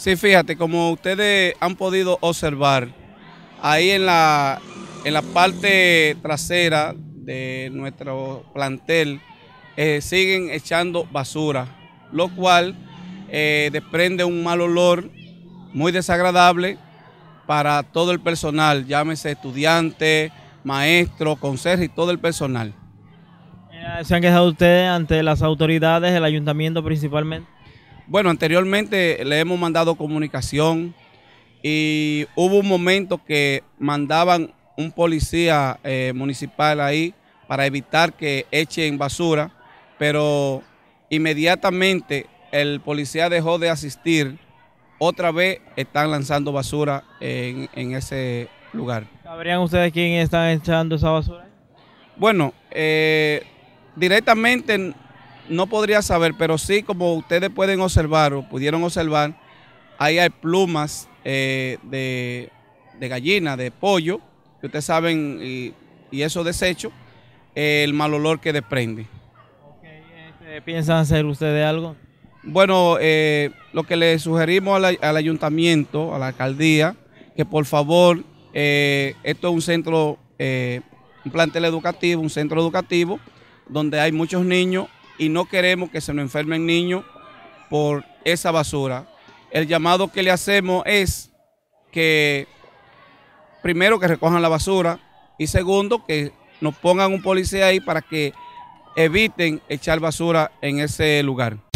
Sí, fíjate, como ustedes han podido observar, ahí en la, en la parte trasera de nuestro plantel eh, siguen echando basura, lo cual eh, desprende un mal olor muy desagradable para todo el personal, llámese estudiante, maestro, consejo y todo el personal. Eh, ¿Se han quejado ustedes ante las autoridades, el ayuntamiento principalmente? Bueno, anteriormente le hemos mandado comunicación y hubo un momento que mandaban un policía eh, municipal ahí para evitar que echen basura, pero inmediatamente el policía dejó de asistir. Otra vez están lanzando basura en, ese lugar. ¿Sabrían ustedes quién está echando esa basura? Bueno, eh, directamente no podría saber, pero sí, como ustedes pueden observar o pudieron observar, ahí hay plumas eh, de, gallina, de pollo, que ustedes saben, y, eso desecho, el mal olor que desprende. Okay, este, ¿Piensan hacer ustedes algo? Bueno, eh, lo que le sugerimos al, ayuntamiento, a la alcaldía, que por favor, eh, esto es un centro, un plantel educativo, un centro educativo, donde hay muchos niños y no queremos que se nos enfermen niño por esa basura. El llamado que le hacemos es que primero que recojan la basura y segundo que nos pongan un policía ahí para que eviten echar basura en ese lugar.